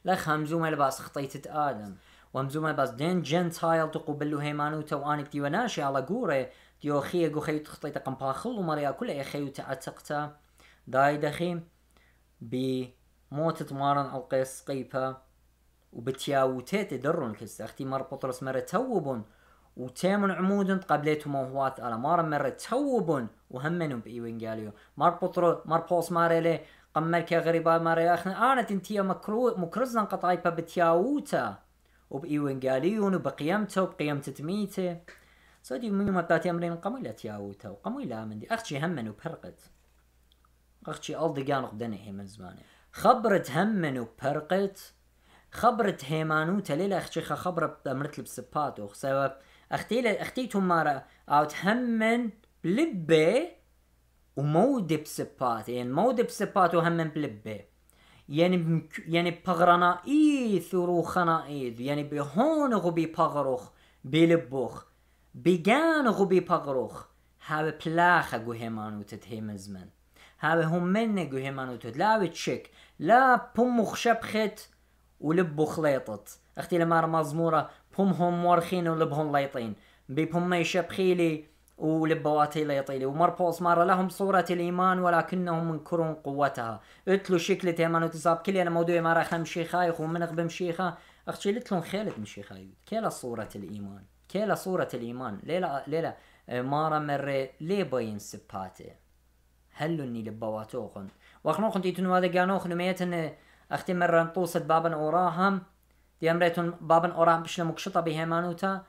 لا خمزوم لباس خطيت آدم ومزومە بس دين جنتايل چایڵ تقوبل و هەیمان و تەوانێکتی وە ناشی ئاڵە گوڕێ دیۆخیە گوخەی تخڵی تەقمپاخڵ و مەڕیا کولە ئەخەی و تەعتەقتە دای دەخیم بی مۆتت مارن ئەڵقێ سقیپە و بتیا و تێتێ دەڕون کەس ئەختی مەڕ پۆترس مەرە تەوە بوون وتامن عمودا قبلت موهوات على مار مرة توبن وهمنهم بإيوانجاليو مار بطرو مار بوس ماريلي قمر كغريبا ماري أخنا أنا تنتيا مكرو مكرزن قطايبا ببتياوتا وبإيوانجاليون وبقيمته وبقيام تتميته صدي مي مطاتي أمرين قميلة تياوتا وقميلة من دي أختي همن وبرقت أختي ألدي قان قدني هي من زمان خبرت همن وبرقت خبرت هيمانو ليلة أختي خبرة مرتل بسباتو سبب أختي أختيتهم مارا أو تهمن بلبي ومودي بسبات يعني مودي بسبات همن بلبي يعني بمك... يعني بغرنا إيث روخنا إيد يعني بهون غبي بغروخ بلبوخ بيغان غبي بغروخ هاو بلاخ گوه منوتت تتهيم مزمن هاو هم من گوه تت لا تشك لا بم شبخت خت ولب خليطت اختي لما مزمورة بم هم مورخين ولبهم ليطين بيبهم ما يشبخيلي ولبواتي لا يطيلي ومربوص مارا لهم صورة الإيمان ولكنهم منكرون قوتها اتلو شكل تيمان وتساب كلي أنا موضوع مارا خم شيخايخ ومنغ بمشيخة أخشي لتلون خيلت مشيخاي شيخايود صورة الإيمان كلا صورة الإيمان ليلا ليلا آه، مارا مرة لي باين سباتي هلو اني واخنو واخنوخن تيتون هذا قانوخن ميتن اختي مرة نطوست بابن اوراهم دي امريتون بابن اوراهم بشنا مكشطة بهيمانوتا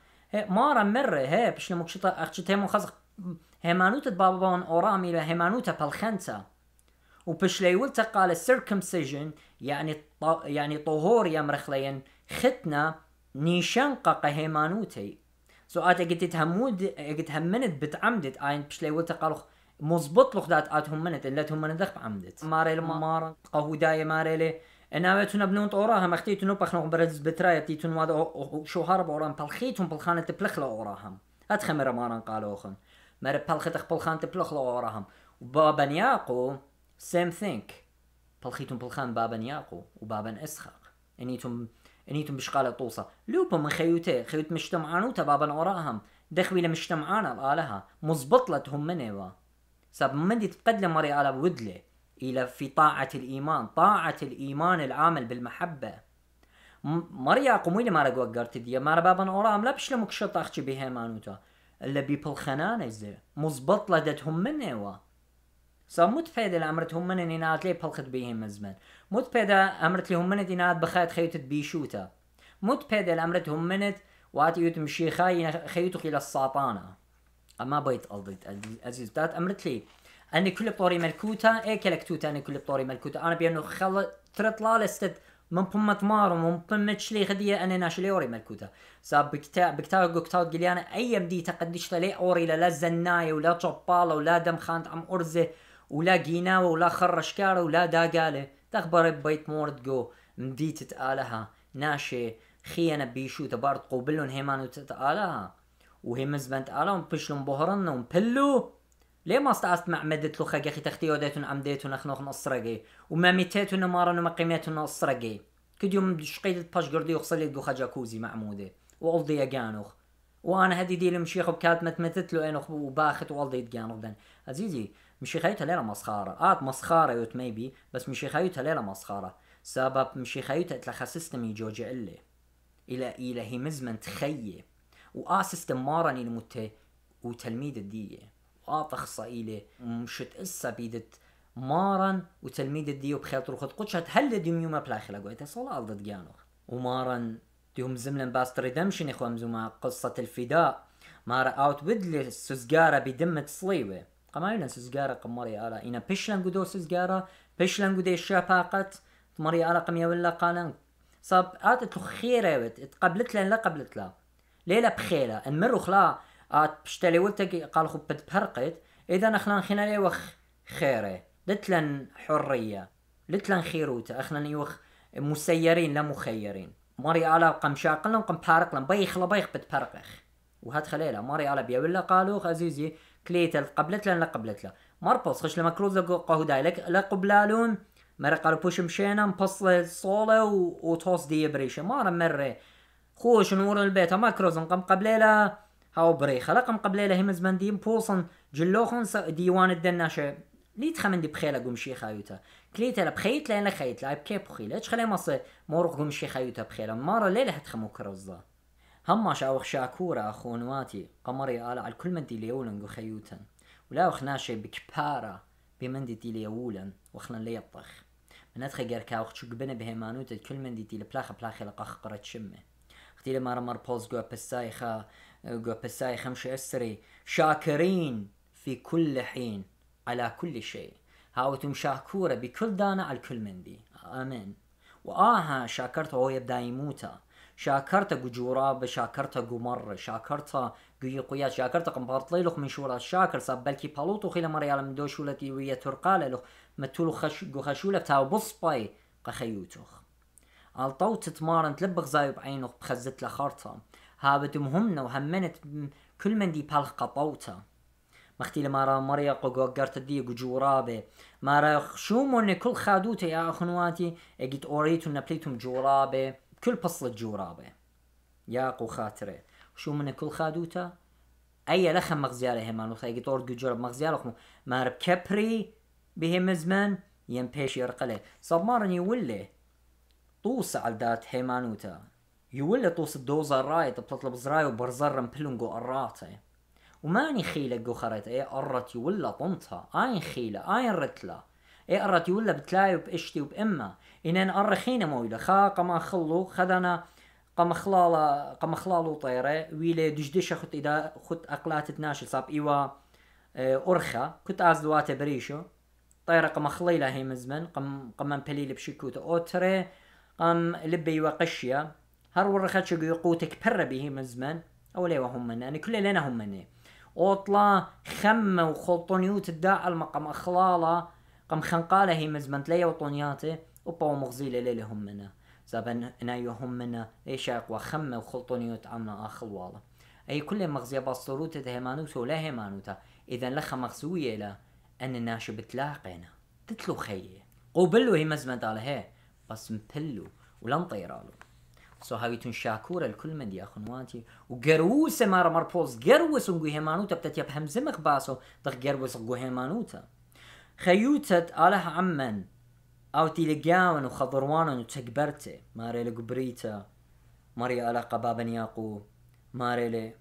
مارا مره هي بشل مكشتا اخشتهم خزق همانوت بابون اورامي لا بالخنسة بالخنتا وبشلي ولتا قال السيركمسيجن يعني يعني طهور يا مرخلين ختنا نيشان قق هيمانوتي سو ات اجت تهمود اجت همنت بتعمدت اين بشلي ولتا قالوا مزبط لخدات ات همنت اللات همنت دخ بعمدت ماري لما مارا قهو داي ماري لي انا ناوێتون بنون ئۆرا هەمەختیتون و پەخنەوە بەرز بترایەتیتون وا شوهار بە ئۆران پەڵخیتون پڵخانە پلخ لە ئۆرا هەم ئەت خەمەرەمانان قالۆخن مەرە پەڵخەتە پڵخانتە پلخ لە ئۆرا هەم با بەنیاقۆ سم سيم ثينك پڵخان بابەنیاقۆ و بابەن ئەسخاق ئەنیتون انيتم انيتم بشقالة طوصة لوبا من خيوته خيوت مجتمعان وتبابا وراهم دخوي لمجتمعانا الالها مزبطلتهم منيوا سب من دي تقدلي مري على ودلي إلى في طاعة الإيمان طاعة الإيمان العامل بالمحبة مريا قومي ما رقوا قرت دي ما بابا أورام لا بش لمك اختي أخشي بها مانوتا اللي بيبل خنانة زي مزبط لدتهم منه وا صار مت فايدة الأمرت هم من إنات ليه بلخت بيهم من زمان مت فايدة أمرت لهم من إنات بخيت خيوت بيشوتا مت فايدة الأمرت هم منت واتي يتمشي خاي خيوتك إلى الساطانة أما بيت قضيت تات أمرت لي اني كل بطوري ملكوته اي كلكتوتا اني كل بطوري ملكوته انا بيانو خل ترطلا لستد من بمة مار ومن بمة شلي خدية أنا ناشلي أوري ملكوتا ساب بكتا بكتا قلي انا أي مدي تقدش لي أوري لا زناي ولا طبالة ولا دم خانت أم أرزة ولا قيناوة ولا خرشكارة ولا داقالة تخبر بيت مورد جو مدي تتآلها ناشي خيانة بيشو تبارد قوبلون هيمان وتتآلها وهي مزبنت آلها ومبشلون بوهرن ومبلو ليه ما استعست مع مدت لوخا خاقي تختي وديتون عمديتون اخنوخ الصرقي وما ميتيتون مارن وما قيمتون الصرقي كد يوم شقيد باش قردي وخصل يدو خاجا كوزي معمودي والدي يقانوخ وانا هدي دي المشيخ بكات متمتت له انوخ وباخت والدي يتقانوخ دن عزيزي مشيخايت ليلة مسخارة ات مسخارة يوت ميبي بس مشيخايت ليلة مسخارة سبب مشيخايت اتلخا سيستم يجوجع اللي الى الى هي مزمن تخيي وآ سيستم مارن المتي وتلميذ الديه وآطخ صائلة مشت إسا بيدت مارن وتلميذ الديو بخيط روخت قدش هل ديوم يوما بلاخلا قويتا صلاة ضد جانو ومارن ديوم زملن باست ريدمشن إخوة مزوما قصة الفداء مارا أوت ودلي سوزجارة بدمة صليوة سزجارة سوزجارة قمري آلا إنا بيشلن قدو سزجارة بيشلن قدو الشاباقت تمري آلا قميا ولا قالن صاب آت تخيرة تقبلت لن لا قبلت لا ليلة بخيلة انمرو خلا بشتالي ولتك قال خو بهرقت اذا اخنا خينا لي وخ خيره لتلن حريه لتلن خيروت اخنا يوخ مسيرين لا مخيرين ماري على قم شاقلن قم بارق لا بيخ لبيخ بتبرقخ وهات خليلة ماري على بيا ولا قالو عزيزي كليتل قبلت لن لا قبلت له مربص خش لما كروز قهو دايلك لا قبلالون مرة قالو بوش مشينا مبصل صولة وتوس دي بريشة مارا مرة خوش نور البيت ما كروز قم قبليلة هاو بري رقم قبل له همز من ديم بوصن جلوخن ديوان الدناشة ليت دي بخيلة قمشي خايوتا كليتا بخيت لين لخيت لا بكي بخيلة اش خلي مصي قوم قمشي خايوتا بخيلة مرة ليلة هتخمو كرزة هما شاوخ شاكورة أخونواتي قمري آلا على كل من دي ليولن خيوتا ولا وخناشي بكبارة بمندي دي ليولن وخلن ليطخ من أدخل جركا وخشو بنا بهمانوتا كل من دي دي لبلاخ بلاخ لقخ قرة شمه اختي لما رمر بوز قوة بسايخة يقول بساي أسري شاكرين في كل حين على كل شيء هاوتم شاكورة بكل دانا على كل مندي آمين وآها شاكرت هو يبدا يموتا شاكرت جوراب شاكرت قمر شاكرت قوي قويات شاكرت قمبارطلي لخ من شورا شاكر ساب بلكي بالوتو خيلا لم من دوشولتي ويا ترقال لخ متولو خش خشولة تاو بصباي قخيوتوخ الطو تتمارن تلبخ زايب عينوخ بخزت لخارتا هابت همنا وهمنت كل من دي بالخ قطوته مختي لما را مريق وقرت دي وجورابه ما را خشومون كل خادوتا يا أخنواتي اجيت اوريتو نبليتم جورابه كل بصلة جورابه يا قو خاطره شو من كل خادوته أي لخم مغزياله همانو خيجي طور جورب مغزياله مارب كبري بهم ين ينبيش يرقله صبارني ولي طوس على ذات هيمانوتا يولي توس الدوزة رايت بتطلب زراي وبرزر مبلنجو قراتي وماني خيلة جو خريت اي قرت يولا طنطها اين خيلة اين رتلا اي قرت يولا بتلاي باشتي وبامة انين قرخينا مويلة خا قما خلو خدنا قم خلالا قم خلالو طيرة ويلي دجدشة خد ادا خد اقلات تناشل صاب ايوا إيه أرخا كنت از دوات بريشو طيرة قم خليلة هي مزمن قم قما بليل بشكوت اوتري قم لبي وقشية هر ورا خاتش قوتك برا به مزمان او ليه هم من يعني كل لنا هم مني اوطلا خم وخلطونيوت الداء المقام اخلالا قم خنقالة هي مزمن تليا وطونياتي وبا ومغزيلة لي هم منا زابن نايو هم منا ايش اقوى خمة وخلطونيوت عمنا اخل والا اي كل مغزية باستروت هيمانوت ولا هيمانوتا اذا لخ مغزوية لا ان ناشو بتلاقينا تتلو خيه قوبلو هي مزمن على هي بس مبلو ولا نطيرالو سو هاويتون شاکور الکل من و گروس دي أخنواتي وقروسة مارا مربوز قروس ونقو هيمانوتا بتت يبهم زمك باسو دخ قروس گوه هيمانوتا خیوتت آله عمن أو و تيلقاون و تکبرت ماري لگبریتا ماري آله قبابا ياقو ماري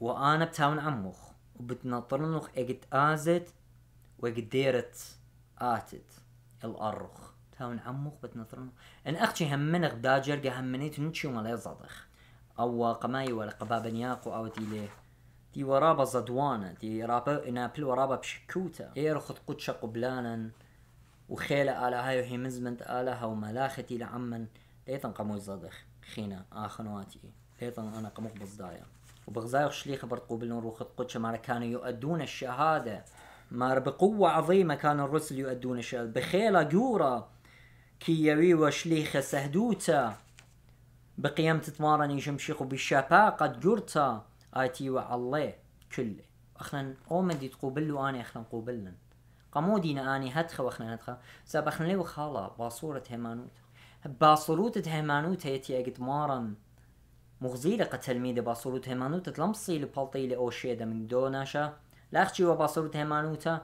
و آن بتاون عموخ و وبتنطرنخ اجت آزت دیرت آتت الأرخ تاون عموخ بتنظرنا ان اختي همنغ داجر جا همنيت نتشي ولا يزضخ او قماي ولا قباب ياقو او تيليه تي ورابا زدوانا تي رابا نابل ورابا بشكوتا اير خد قدشا قبلانا وخيلة على هاي وهي مزمنت آلها وملاختي ملاختي لعمن ليتن قمو زدخ خينا آخنواتي ليتن أنا قموق بصدايا وبغزايق شليخ برد قبل وخد قدشا ما كانوا يؤدون الشهادة ما بقوة عظيمة كان الرسل يؤدون الشهادة بخيلة جورا كي يوي وشليخ سهدوتا بقيم تتمارني شمشيخ بالشابا قد جرتا آتي وعلي كل أخنا أومدي تقوبلو أنا أخنا قوبلن قمودينا أني هدخة وأخنا هدخة ساب أخنا لي وخالا باصورة هيمانوت باصورة هيمانوت هيتي أقد مارن مغزيلة قتلميدة باصورة هيمانوت تلمصي لبالطي لأوشيدة من دوناشا لاخشي وباصورة هيمانوتا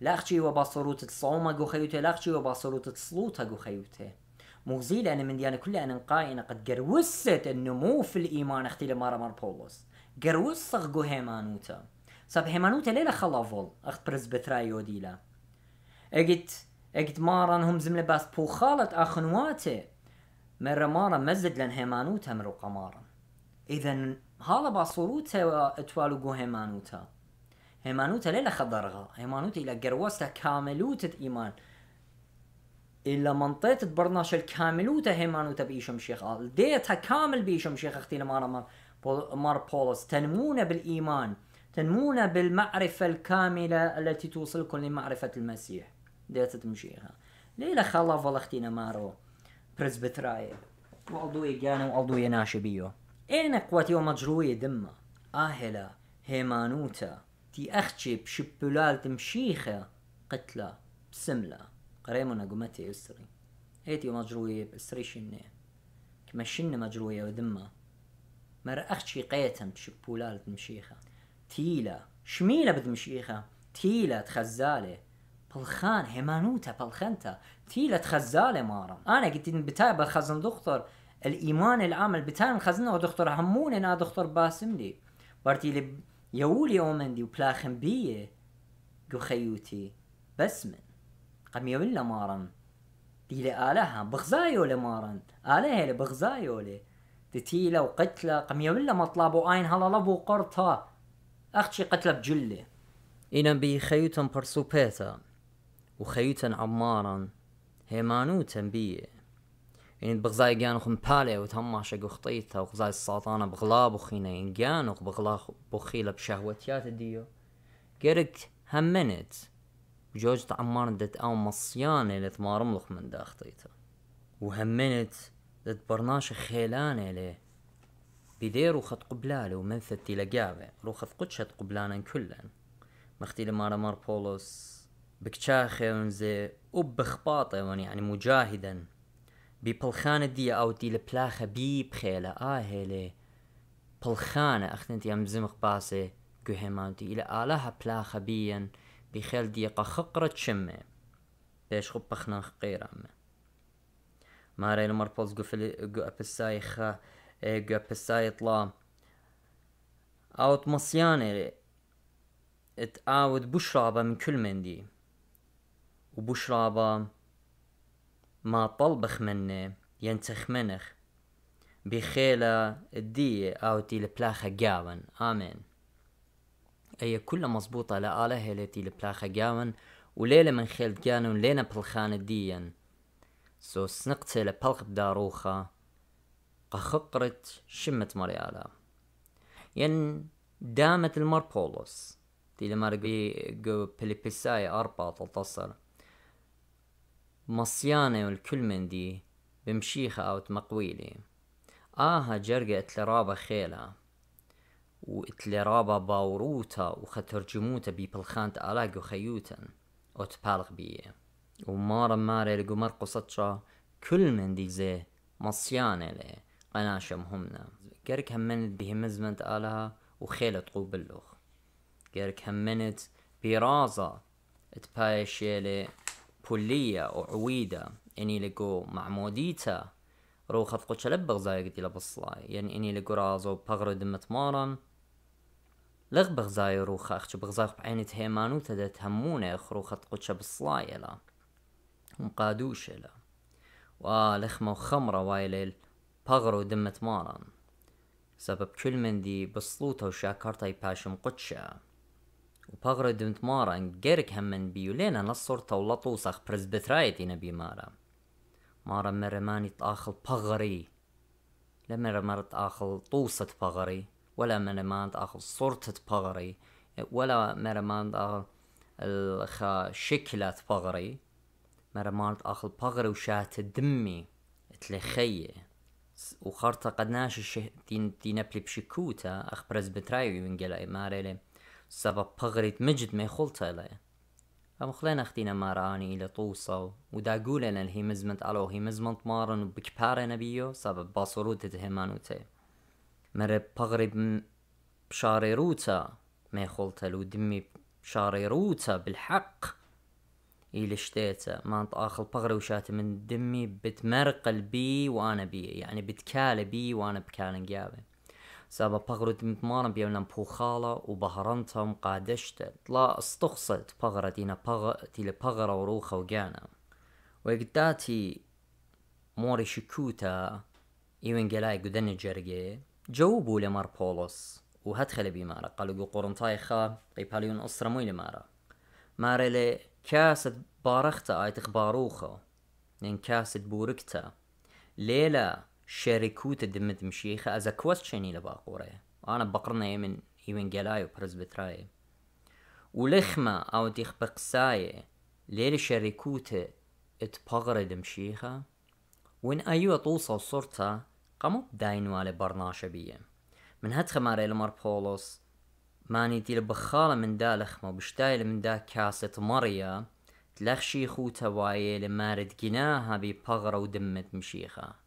لاخچی و باصروت صروت تصوم گو خیوته لاخچی و باصروت صروت گو خيوته مغزي انا من ديانا كلها انا قائنا قد قروست النمو في الإيمان اختي لمارا مار بولس قروسغ قو هيمانوتا صاب هيمانوتا ليلة خلافول اخت برزبترا يوديلا اجت اجت مارا هم زملة باس بوخالت اخنواتي مر مارا مزد لن هيمانوتا مرو قمارا اذا هالا باصوروتا اتوالو جو هيمانوتا هيمانوتا ليه خضرغا هيمانوت الى جروستا كاملوت ايمان إلا منطقة برناش الكاملوتا هيمانوت بيشم شيخ ديتها كامل بيشم شيخ اختي مار مار بولس تنمونا بالإيمان تنمونا بالمعرفة الكاملة التي توصلكم لمعرفة المسيح ديت تمشيها ليلة خلا فال اختينا مارو برزبتراي وعضوية جانا وعضوية ناشبيو اين قوتي ومجروية دمة آهلا هيمانوتا تي اختشي بشبلال مشيخة قتلة بسملة قريمونا قمتي اسري هيتي مجروية بسري شنية كما شنة مجروية وذمة مر اختشي قيتم بشبلال مشيخة تيلا شميلة بدمشيخة تيلا تخزالي بلخان همانوتا بلخنتا تيلا تخزالي مارم انا قلت بتاع بخزن دكتور الايمان العام بتاع خزنه دكتور همون انا دكتور باسم لي بارتي لي يولي اومندي وبلاخن بيه قو خيوتي بس من قم يولي لمارن ديلي آلها بغزايولي مارن آلها بغزايولي تتيلا وقتلة قم يولي مطلب وآين هلا لبو قرطا أختي قتلة بجلة إنا بي خيوتا برسوبيتا وخيوتا عمارا هيمانوتا بيه يعني بغزاي خم قانخ مبالي وتهماشق وخطيته وغزاي الساطانة بغلاب وخينا ينقانخ بغلا بخيلة يعني بشهوتيات ديو قرك همنت جوج تعمار دت او مصيانة اللي تمارملخ من دا خطيته وهمنت دت برناش خيلانة ليه بدي روخت قبلالة ومن ثتي لقابة روخت قدشت قبلانا كلن مختي لمارا مار بولوس بكشاخي ونزي وبخباطة يعني مجاهدا بپڵخانە دیە ئەوتی لە پلاخە بی بخێ لە ئاهێلێ پڵخانە ئەخنتی ئەم زمخ پاسێ گوهێمانتی لە ئالە هە پلاخە بیەن بخێل دیەقە خقرە چمێ پێش خوب پەخنەخ قێرامە مارە لە مەرپۆز گوپسای خ اه، گوپسای تڵام ئاوت مەسیانێ ئاوت بشرابە من کل مندی و بشرابە ما طلبخ من ينتخ منخ بخيلة الدية أو تي البلاخة جاون آمين أي كلها مزبوطة لآله التي البلاخة جاون وليلة من خيل جانون لينا بلخان ديا سو سنقت لبلخ بداروخة قخقرت شمت مريالا ين دامت المر بولوس تي لمرقي جو بليبساي أربعة تتصر مصيانة والكل من دي بمشيخة أو تمقويلي آها جرقة اتلرابة خيلة واتلرابة باوروتا وخترجموتا بيبلخانت ألاق وخيوتا وتبالغ بيه ومارا ماري لقو مرقصتشا كل من دي زي مصيانة لي قناشة مهمنا جرك همنت بهمزمنت آلها وخيلة تقوب اللوخ جرك همنت برازة تبايشيلي بولية وعويدة اني يعني لقو معموديتا رو خفقو تشلبغ زايق دي لبصلاي يعني اني لقو رازو بغرو دمت مارا لغ بغزاي رو خاخش بغزاخ بعيني تهيمانو تدا تهمون تهمونا يخرو خطقو تشبصلاي لا مقادوش لا ولخمة وخمرة وايليل بغرو دمت مارا سبب كل من دي بسلوطة وشاكرتا يباشم قدشة دمت Upagro dëmt marën gjerk hemmen بيولينا نصر طولت وصخ برزبترايتي نبي مارا مارا مرماني تآخل بغري لما رمرت تاخل طوسة بغري ولا مرمان تاخل صورة باغري ولا مرمان تاخل الخا شكلة بغري مرمان تاخل بغري وشات دمي تلخيه وخارطة قد ناش الشه دين تين بشكوتا أخ برزبترايو ينجل ماريلي سەبە پەغریت مجد مێ خوڵتەڵەیە ئەم خڵێن ئەختینە مارانی لە تووسە و وداگوولە لەن هیمزمت ئەلۆهی مزمنت مارن و بکپارە نەبیە سەبە باسۆروتت هێمان و تێ مرە پەغری شارێ روتە مێ خوڵتەل لو دمی شارێ روتا بالحق إلى شتيتا ما آخر بغرة وشات من دمي بتمرقل بي وأنا بي يعني بتكال بي وأنا بكالن جابي سابا بغرد متمارن بيونا بوخالا وبهرنتم قادشت لا استخصت بغرد إنا بغ تيل بغرة وروخة وجانا وقداتي موري شكوتا إيوان جلاي قدن الجرقي جاوبوا لمار بولس وهدخل بمارا قالوا قرنطاي خا قيباليون أسرة موي لمارا مارا لي كاسد بارختا آيت اخباروخا نين كاسد بوركتا ليلة شركوت دمت مشيخة أزا الى باقوري أنا بقرنا يمن وبرز بتراي ولخمة أو ديخ بقساي ليل شركوتة اتبغرد دمشيخة وإن أيوة توصل صورتها قامو بداينوا على برناشة بيه من هاد خمارة لمر بولوس ماني تيل بخالة من دا لخمة وبشتايل من دا كاسة ماريا تلخشي خوتها وايه لمارد جناها بغرة ودمت مشيخة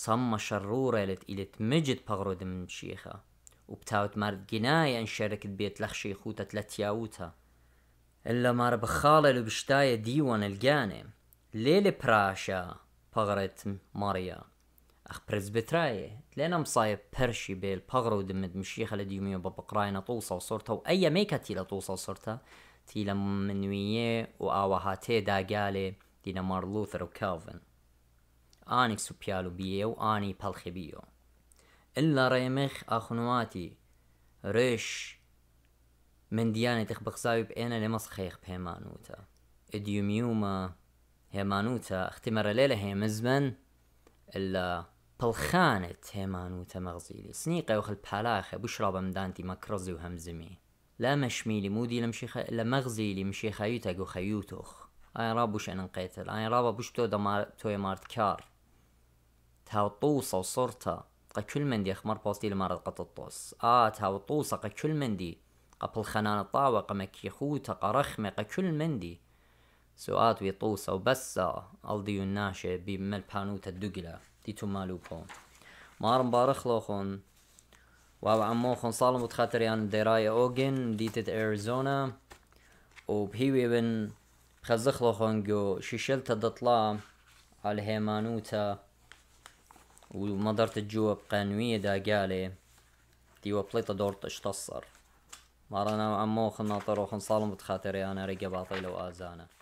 صم شرورة لت إلت مجد بغرد من شيخة وبتاوت مارد جناية إن شاركت بيت لخشي خوتة لتياوتا إلا مار بخالة لبشتاية ديوان الجاني ليلة براشا بغرت ماريا أخ بتراية تلينا مصايب برشي بيل بغرو دمد مشيخة لديومي وببقراينا طوصة وصورتها وأي ميكا تيلا طوصة وصورتها تيلا منوية وآوهاتي داقالي دينا مار لوثر وكالفن آني سوبيالو بيو آني بالخي بيو إلا ريمخ أخنواتي ريش من ديانة تخبق بإينا لمسخيخ بهمانوتا إديوميوما هيمانوتا اختمر ليلة هي إلا بالخانة هيمانوتا مغزيلي سنيقة وخل بحلاخة بشرب مدانتي مكرزي وهمزمي لا مشميلي مودي لمشيخة إلا مغزيلي مشيخة يوتاق وخيوتوخ أي رابوش أنا نقيتل أين رابا بوش تو دمار توي مارت كار تاو طوسة وصورتا قا كل من مندي أخمر بوستي قط الطوس آه تاو طوسة قا كل من دي قا بالخنان الطاوة قا مكيخوتا قا رخمة قا كل من دي سؤات وي ويطوسة وبس آه، ألديو الناشة بمال بانوتا الدقلة دي تو مالو بون مار بارخ لوخون واو عموخون صالم وتخاتر يان يعني ديرايا أوجن ديتت إيريزونا وبهيوي بن خزخ لوخون جو شيشلتا دطلا على هيمانوتا وما قدرت تجاوب قانوية دا قالي إيه، تي وبليطة دورت اشتصر تصر مارنا عمو خنا طرو صالم بتخاطري انا رقباطي لو ازانه